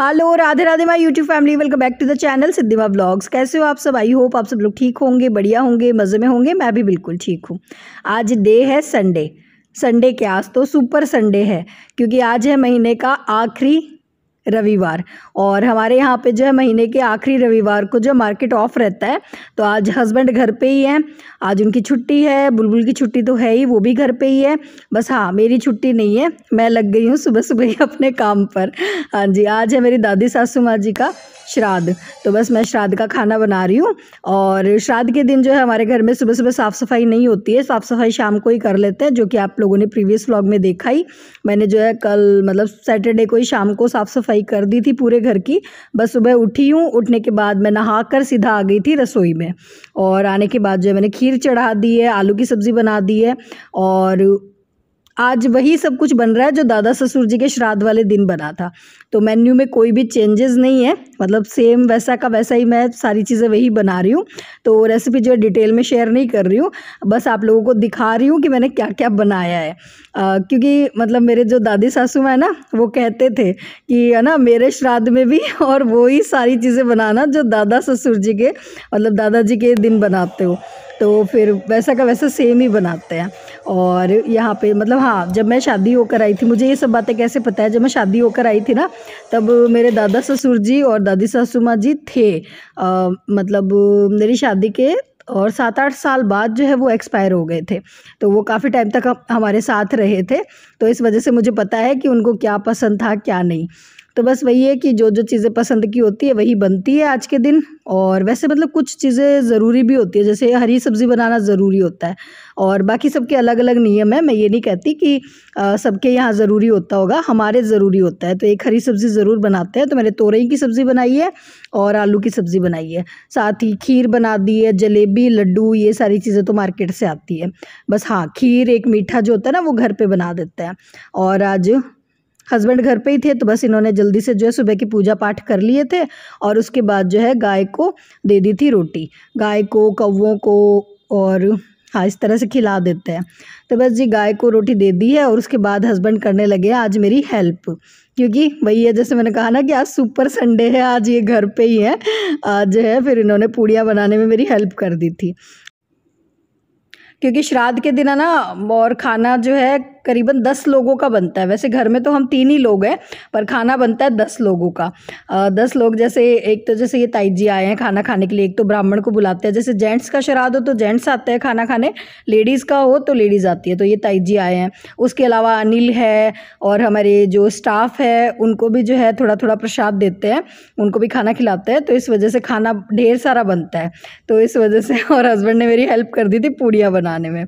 hello Radhe Radhe my YouTube family welcome back to the channel Siddhima blogs कैसे हो आप सब आई होप आप सब लोग ठीक होंगे बढ़िया होंगे मज़े में होंगे मैं भी बिल्कुल ठीक हूँ आज डे है संडे संडे के आज तो सुपर संडे है क्योंकि आज है महीने का आखिरी रविवार और हमारे यहाँ पे जो है महीने के आखिरी रविवार को जो मार्केट ऑफ रहता है तो आज हस्बैंड घर पे ही हैं आज उनकी छुट्टी है बुलबुल की छुट्टी तो है ही वो भी घर पे ही है बस हाँ मेरी छुट्टी नहीं है मैं लग गई हूँ सुबह सुबह ही अपने काम पर हाँ जी आज है मेरी दादी सासू माँ जी का श्राद्ध तो बस मैं श्राद्ध का खाना बना रही हूँ और श्राद्ध के दिन जो है हमारे घर में सुबह सुबह साफ़ सफाई नहीं होती है साफ़ सफाई शाम को ही कर लेते हैं जो कि आप लोगों ने प्रीवियस व्लॉग में देखा ही मैंने जो है कल मतलब सैटरडे को ही शाम को साफ़ सफाई कर दी थी पूरे घर की बस सुबह उठी हूँ उठने के बाद मैं नहा कर सीधा आ गई थी रसोई में और आने के बाद जो है मैंने खीर चढ़ा दी है आलू की सब्ज़ी बना दी है और आज वही सब कुछ बन रहा है जो दादा ससुर जी के श्राद्ध वाले दिन बना था तो मेन्यू में कोई भी चेंजेस नहीं है मतलब सेम वैसा का वैसा ही मैं सारी चीज़ें वही बना रही हूँ तो रेसिपी जो है डिटेल में शेयर नहीं कर रही हूँ बस आप लोगों को दिखा रही हूँ कि मैंने क्या क्या बनाया है आ, क्योंकि मतलब मेरे जो दादी सासू हैं ना वो कहते थे कि है ना मेरे श्राद्ध में भी और वही सारी चीज़ें बनाना जो दादा ससुर जी के मतलब दादाजी के दिन बनाते हो तो फिर वैसा का वैसा सेम ही बनाते हैं और यहाँ पे मतलब हाँ जब मैं शादी होकर आई थी मुझे ये सब बातें कैसे पता है जब मैं शादी होकर आई थी ना तब मेरे दादा ससुर जी और दादी सासू माँ जी थे आ, मतलब मेरी शादी के और सात आठ साल बाद जो है वो एक्सपायर हो गए थे तो वो काफ़ी टाइम तक हमारे साथ रहे थे तो इस वजह से मुझे पता है कि उनको क्या पसंद था क्या नहीं तो बस वही है कि जो जो चीज़ें पसंद की होती है वही बनती है आज के दिन और वैसे मतलब कुछ चीज़ें ज़रूरी भी होती है जैसे हरी सब्ज़ी बनाना ज़रूरी होता है और बाकी सबके अलग अलग नियम है मैं ये नहीं कहती कि सबके यहाँ ज़रूरी होता होगा हमारे ज़रूरी होता है तो एक हरी सब्ज़ी ज़रूर बनाते हैं तो मैंने तोरई की सब्ज़ी बनाई है और आलू की सब्ज़ी बनाई है साथ ही खीर बना दी है जलेबी लड्डू ये सारी चीज़ें तो मार्केट से आती है बस हाँ खीर एक मीठा जो होता है ना वो घर पर बना देते हैं और आज हस्बैंड घर पे ही थे तो बस इन्होंने जल्दी से जो है सुबह की पूजा पाठ कर लिए थे और उसके बाद जो है गाय को दे दी थी रोटी गाय को कौवों को और हाँ इस तरह से खिला देते हैं तो बस जी गाय को रोटी दे दी है और उसके बाद हस्बैंड करने लगे आज मेरी हेल्प क्योंकि वही है जैसे मैंने कहा ना कि आज सुपर संडे है आज ये घर पे ही है आज जो है फिर इन्होंने पूड़ियाँ बनाने में मेरी हेल्प कर दी थी क्योंकि श्राद्ध के दिन है ना और खाना जो है करीबन दस लोगों का बनता है वैसे घर में तो हम तीन ही लोग हैं पर खाना बनता है दस लोगों का दस लोग जैसे एक तो जैसे ये ताई जी आए हैं खाना खाने के लिए एक तो ब्राह्मण को बुलाते हैं जैसे जेंट्स का श्राद्ध हो तो जेंट्स आते हैं खाना खाने लेडीज़ का हो तो लेडीज़ आती है तो ये ताई जी आए हैं उसके अलावा अनिल है और हमारे जो स्टाफ है उनको भी जो है थोड़ा थोड़ा प्रसाद देते हैं उनको भी खाना खिलाते हैं तो इस वजह से खाना ढेर सारा बनता है तो इस वजह से और हस्बैंड ने मेरी हेल्प कर दी थी पूड़ियाँ बनाने में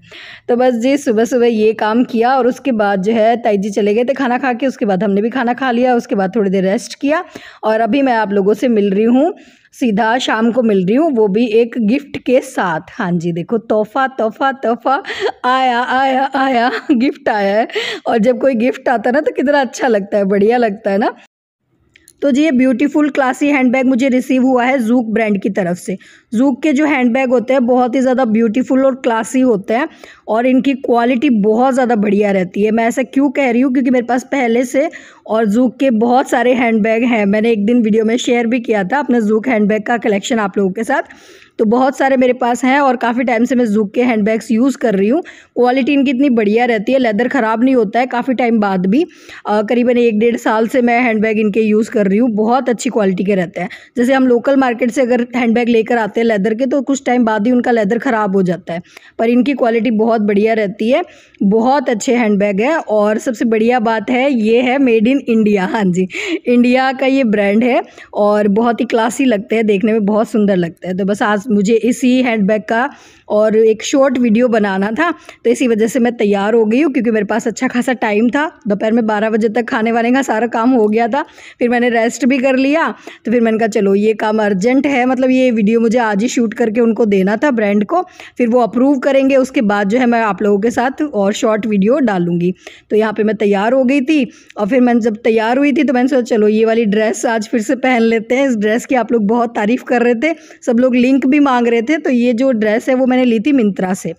तो बस जी सुबह सुबह ये काम किया और उसके बाद जो है ताई जी चले गए थे खाना खा के उसके बाद हमने भी खाना खा लिया उसके बाद थोड़ी देर रेस्ट किया और अभी मैं आप लोगों से मिल रही हूँ सीधा शाम को मिल रही हूँ वो भी एक गिफ्ट के साथ हाँ जी देखो तोहफा तोहफा तोहफा आया आया आया गिफ्ट आया है और जब कोई गिफ्ट आता है ना तो कितना अच्छा लगता है बढ़िया लगता है ना तो जी ये ब्यूटीफुल क्लासी हैंडबैग मुझे रिसीव हुआ है जूक ब्रांड की तरफ से जूक के जो हैंडबैग होते हैं बहुत ही ज़्यादा ब्यूटीफुल और क्लासी होते हैं और इनकी क्वालिटी बहुत ज़्यादा बढ़िया रहती है मैं ऐसा क्यों कह रही हूँ क्योंकि मेरे पास पहले से और जूक के बहुत सारे हैंडबैग हैं मैंने एक दिन वीडियो में शेयर भी किया था अपना जूक हैंडबैग का कलेक्शन आप लोगों के साथ तो बहुत सारे मेरे पास हैं और काफ़ी टाइम से मैं जूक के हैंड बैग्स यूज़ कर रही हूँ क्वालिटी इनकी इतनी बढ़िया रहती है लेदर ख़राब नहीं होता है काफ़ी टाइम बाद भी करीबन एक डेढ़ साल से मैं हैंड बैग इनके यूज़ कर रही हूँ बहुत अच्छी क्वालिटी के रहते हैं जैसे हम लोकल मार्केट से अगर हैंड बैग लेकर आते हैं लेदर के तो कुछ टाइम बाद ही उनका लेदर ख़राब हो जाता है पर इनकी क्वालिटी बहुत बढ़िया रहती है बहुत अच्छे हैंड बैग है और सबसे बढ़िया बात है ये है मेड इन इंडिया हाँ जी इंडिया का ये ब्रांड है और बहुत ही क्लासी लगते हैं देखने में बहुत सुंदर लगता है तो बस आज पास मुझे इसी हैंड बैग का और एक शॉर्ट वीडियो बनाना था तो इसी वजह से मैं तैयार हो गई हूँ क्योंकि मेरे पास अच्छा खासा टाइम था दोपहर में बारह बजे तक खाने वाने का सारा काम हो गया था फिर मैंने रेस्ट भी कर लिया तो फिर मैंने कहा चलो ये काम अर्जेंट है मतलब ये वीडियो मुझे आज ही शूट करके उनको देना था ब्रांड को फिर वो अप्रूव करेंगे उसके बाद जो है मैं आप लोगों के साथ और शॉर्ट वीडियो डालूंगी तो यहाँ पर मैं तैयार हो गई थी और फिर मैंने जब तैयार हुई थी तो मैंने सोचा चलो ये वाली ड्रेस आज फिर से पहन लेते हैं इस ड्रेस की आप लोग बहुत तारीफ़ कर रहे थे सब लोग लिंक भी मांग रहे थे तो ये जो ड्रेस है वो मैंने ली थी मिंत्रा से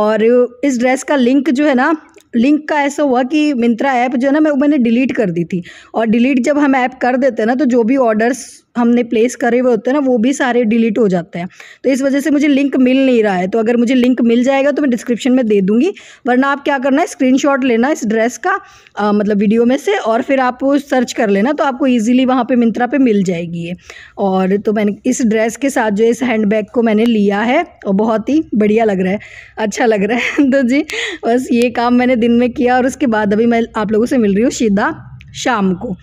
और इस ड्रेस का लिंक जो है ना लिंक का ऐसा हुआ कि मिंत्रा ऐप जो है ना मैं मैंने डिलीट कर दी थी और डिलीट जब हम ऐप कर देते हैं ना तो जो भी ऑर्डर्स हमने प्लेस करे हुए होते हैं ना वो भी सारे डिलीट हो जाते हैं तो इस वजह से मुझे लिंक मिल नहीं रहा है तो अगर मुझे लिंक मिल जाएगा तो मैं डिस्क्रिप्शन में दे दूँगी वरना आप क्या करना है स्क्रीन लेना इस ड्रेस का आ, मतलब वीडियो में से और फिर आप सर्च कर लेना तो आपको ईजिली वहाँ पर मिंत्रा पर मिल जाएगी ये और तो मैंने इस ड्रेस के साथ जो इस हैंड को मैंने लिया है और बहुत ही बढ़िया लग रहा है अच्छा लग रहा है तो जी बस ये काम मैंने दिन में किया और उसके बाद अभी मैं आप लोगों से मिल रही हूँ सीधा शाम को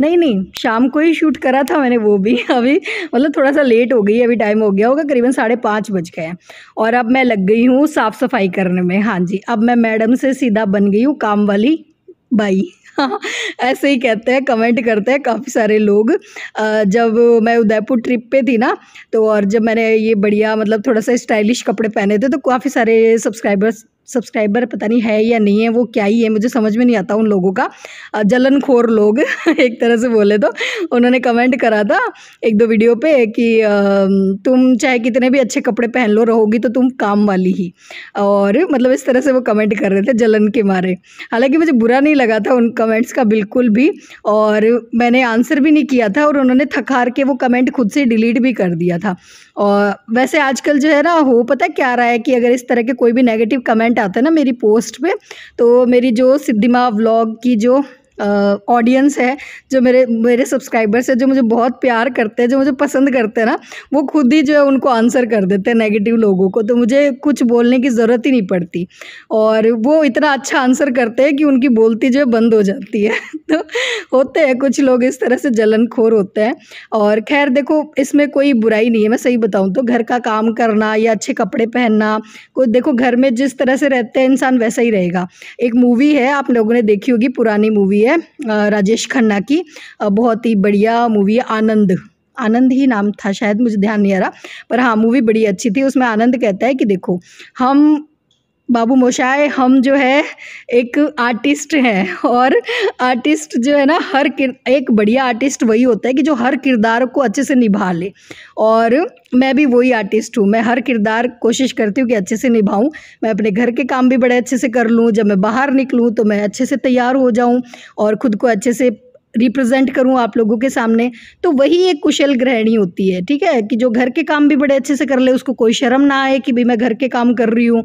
नहीं नहीं शाम को ही शूट करा था मैंने वो भी अभी मतलब थोड़ा सा लेट हो गई अभी टाइम हो गया होगा करीबन साढ़े पाँच बज गए हैं और अब मैं लग गई हूँ साफ़ सफाई करने में हाँ जी अब मैं मैडम से सीधा बन गई हूँ काम वाली बाई ऐसे ही कहते हैं कमेंट करते हैं काफ़ी सारे लोग जब मैं उदयपुर ट्रिप पे थी ना तो और जब मैंने ये बढ़िया मतलब थोड़ा सा स्टाइलिश कपड़े पहने थे तो काफ़ी सारे सब्सक्राइबर्स सब्सक्राइबर पता नहीं है या नहीं है वो क्या ही है मुझे समझ में नहीं आता उन लोगों का जलनखोर लोग एक तरह से बोले तो उन्होंने कमेंट करा था एक दो वीडियो पे कि तुम चाहे कितने भी अच्छे कपड़े पहन लो रहोगी तो तुम काम वाली ही और मतलब इस तरह से वो कमेंट कर रहे थे जलन के मारे हालांकि मुझे बुरा नहीं लगा था उन कमेंट्स का बिल्कुल भी और मैंने आंसर भी नहीं किया था और उन्होंने थकार के वो कमेंट खुद से डिलीट भी कर दिया था और वैसे आजकल जो है ना हो पता क्या रहा है कि अगर इस तरह के कोई भी नेगेटिव कमेंट कमेंट आता है ना मेरी पोस्ट पे तो मेरी जो सिद्धिमा व्लॉग की जो ऑडियंस है जो मेरे मेरे सब्सक्राइबर्स है जो मुझे बहुत प्यार करते हैं जो मुझे पसंद करते हैं ना वो खुद ही जो है उनको आंसर कर देते हैं नेगेटिव लोगों को तो मुझे कुछ बोलने की ज़रूरत ही नहीं पड़ती और वो इतना अच्छा आंसर करते हैं कि उनकी बोलती जो है बंद हो जाती है तो होते हैं कुछ लोग इस तरह से जलनखोर होते हैं और खैर देखो इसमें कोई बुराई नहीं है मैं सही बताऊँ तो घर का काम करना या अच्छे कपड़े पहनना कोई देखो घर में जिस तरह से रहते हैं इंसान वैसा ही रहेगा एक मूवी है आप लोगों ने देखी होगी पुरानी मूवी है है राजेश खन्ना की बहुत ही बढ़िया मूवी है आनंद आनंद ही नाम था शायद मुझे ध्यान नहीं आ रहा पर हाँ मूवी बड़ी अच्छी थी उसमें आनंद कहता है कि देखो हम बाबू मोशाए हम जो है एक आर्टिस्ट हैं और आर्टिस्ट जो है ना हर किर एक बढ़िया आर्टिस्ट वही होता है कि जो हर किरदार को अच्छे से निभा ले और मैं भी वही आर्टिस्ट हूँ मैं हर किरदार कोशिश करती हूँ कि अच्छे से निभाऊँ मैं अपने घर के काम भी बड़े अच्छे से कर लूँ जब मैं बाहर निकलूँ तो मैं अच्छे से तैयार हो जाऊँ और ख़ुद को अच्छे से रिप्रेजेंट करूं आप लोगों के सामने तो वही एक कुशल गृहिणी होती है ठीक है कि जो घर के काम भी बड़े अच्छे से कर ले उसको कोई शर्म ना आए कि भाई मैं घर के काम कर रही हूँ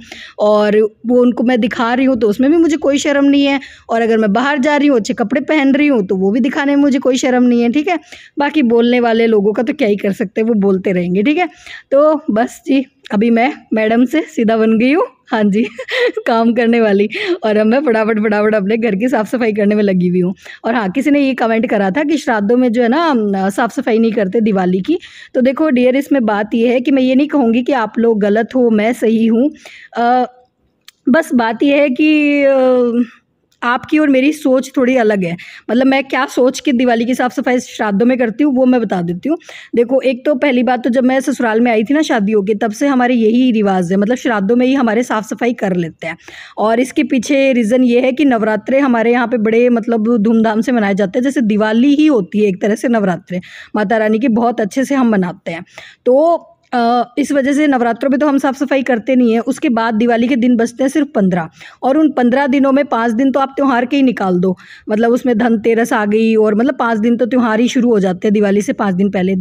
और वो उनको मैं दिखा रही हूँ तो उसमें भी मुझे कोई शर्म नहीं है और अगर मैं बाहर जा रही हूँ अच्छे कपड़े पहन रही हूँ तो वो भी दिखाने में मुझे कोई शर्म नहीं है ठीक है बाकी बोलने वाले लोगों का तो क्या ही कर सकते हैं वो बोलते रहेंगे ठीक है तो बस जी अभी मैं मैडम से सीधा बन गई हूँ हाँ जी काम करने वाली और अब मैं फटाफट फटाफट अपने घर की साफ़ सफाई करने में लगी हुई हूँ और हाँ किसी ने ये कमेंट करा था कि श्राद्धों में जो है ना साफ़ सफाई नहीं करते दिवाली की तो देखो डियर इसमें बात ये है कि मैं ये नहीं कहूँगी कि आप लोग गलत हो मैं सही हूँ बस बात यह है कि आपकी और मेरी सोच थोड़ी अलग है मतलब मैं क्या सोच के दिवाली की साफ़ सफाई श्राद्धों में करती हूँ वो मैं बता देती हूँ देखो एक तो पहली बात तो जब मैं ससुराल में आई थी ना शादी होके तब से हमारे यही रिवाज है मतलब श्राद्धों में ही हमारे साफ़ सफाई कर लेते हैं और इसके पीछे रीज़न ये है कि नवरात्रे हमारे यहाँ पर बड़े मतलब धूमधाम से मनाए जाते हैं जैसे दिवाली ही होती है एक तरह से नवरात्रे माता रानी की बहुत अच्छे से हम मनाते हैं तो इस वजह से नवरात्रों में तो हम साफ़ सफाई करते नहीं हैं उसके बाद दिवाली के दिन बचते हैं सिर्फ पंद्रह और उन पंद्रह दिनों में पाँच दिन तो आप त्यौहार के ही निकाल दो मतलब उसमें धनतेरस आ गई और मतलब पाँच दिन तो त्यौहार ही शुरू हो जाते हैं दिवाली से पाँच दिन पहले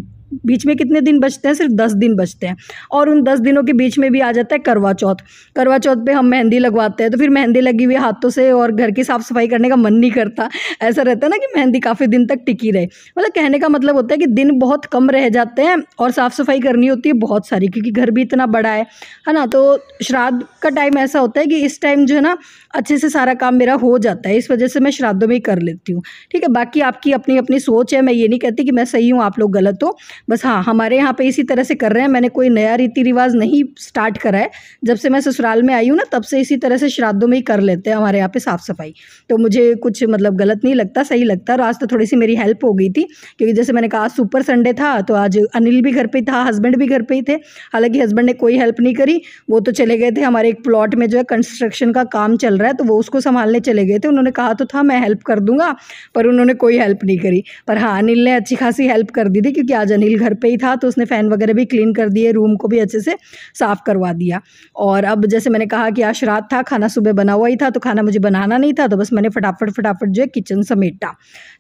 बीच में कितने दिन बचते हैं सिर्फ दस दिन बचते हैं और उन दस दिनों के बीच में भी आ जाता है करवा चौथ करवा चौथ पे हम मेहंदी लगवाते हैं तो फिर मेहंदी लगी हुई हाथों से और घर की साफ़ सफाई करने का मन नहीं करता ऐसा रहता है ना कि मेहंदी काफ़ी दिन तक टिकी रहे मतलब कहने का मतलब होता है कि दिन बहुत कम रह जाते हैं और साफ़ सफाई करनी होती है बहुत सारी क्योंकि घर भी इतना बड़ा है है ना तो श्राद्ध का टाइम ऐसा होता है कि इस टाइम जो है ना अच्छे से सारा काम मेरा हो जाता है इस वजह से मैं श्राद्धों में ही कर लेती हूँ ठीक है बाकी आपकी अपनी अपनी सोच है मैं ये नहीं कहती कि मैं सही हूँ आप लोग गलत हो बस हाँ हमारे यहाँ पे इसी तरह से कर रहे हैं मैंने कोई नया रीति रिवाज नहीं स्टार्ट करा है जब से मैं ससुराल में आई हूँ ना तब से इसी तरह से श्राद्धों में ही कर लेते हैं हमारे यहाँ पे साफ़ सफाई तो मुझे कुछ मतलब गलत नहीं लगता सही लगता और आज तो थोड़ी सी मेरी हेल्प हो गई थी क्योंकि जैसे मैंने कहा आज सुपर संडे था तो आज अनिल भी घर पर था हस्बैंड भी घर पर ही थे हालांकि हस्बैंड ने कोई हेल्प नहीं करी वो तो चले गए थे हमारे एक प्लॉट में जो है कंस्ट्रक्शन का काम चल रहा है तो वो उसको संभालने चले गए थे उन्होंने कहा तो था मैं हेल्प कर दूंगा पर उन्होंने कोई हेल्प नहीं करी पर हाँ अनिल ने अच्छी खासी हेल्प कर दी थी क्योंकि आज अनिल अनिल घर पे ही था तो उसने फ़ैन वगैरह भी क्लीन कर दिए रूम को भी अच्छे से साफ़ करवा दिया और अब जैसे मैंने कहा कि आज रात था खाना सुबह बना हुआ ही था तो खाना मुझे बनाना नहीं था तो बस मैंने फटाफट फटाफट जो है किचन समेटा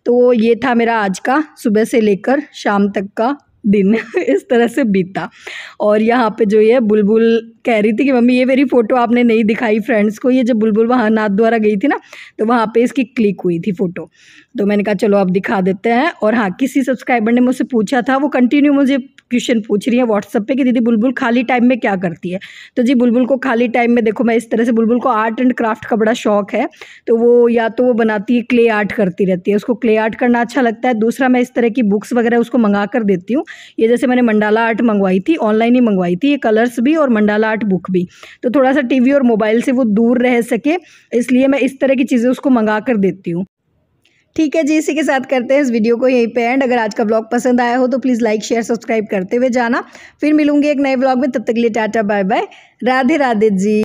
तो ये था मेरा आज का सुबह से लेकर शाम तक का दिन इस तरह से बीता और यहाँ पे जो ये बुलबुल कह रही थी कि मम्मी ये मेरी फ़ोटो आपने नहीं दिखाई फ्रेंड्स को ये जब बुलबुल वहाँ नाथ द्वारा गई थी ना तो वहाँ पे इसकी क्लिक हुई थी फ़ोटो तो मैंने कहा चलो आप दिखा देते हैं और हाँ किसी सब्सक्राइबर ने मुझसे पूछा था वो कंटिन्यू मुझे क्वेश्चन पूछ रही है व्हाट्सअप पे कि दीदी बुलबुल खाली टाइम में क्या करती है तो जी बुलबुल को खाली टाइम में देखो मैं इस तरह से बुलबुल को आर्ट एंड क्राफ्ट का बड़ा शौक है तो वो या तो वो बनाती है क्ले आर्ट करती रहती है उसको क्ले आर्ट करना अच्छा लगता है दूसरा मैं इस तरह की बुक्स वगैरह उसको मंगा कर देती हूँ ये जैसे मैंने मंडाला आर्ट मंगवाई थी ऑनलाइन ही मंगवाई थी ये कलर्स भी और मंडाला आर्ट बुक भी तो थोड़ा सा टी और मोबाइल से वो दूर रह सके इसलिए मैं इस तरह की चीज़ें उसको मंगा कर देती हूँ ठीक है जी इसी के साथ करते हैं इस वीडियो को यहीं पे एंड अगर आज का ब्लॉग पसंद आया हो तो प्लीज़ लाइक शेयर सब्सक्राइब करते हुए जाना फिर मिलूंगी एक नए ब्लॉग में तब तक के लिए tata bye bye Radhe Radhe जी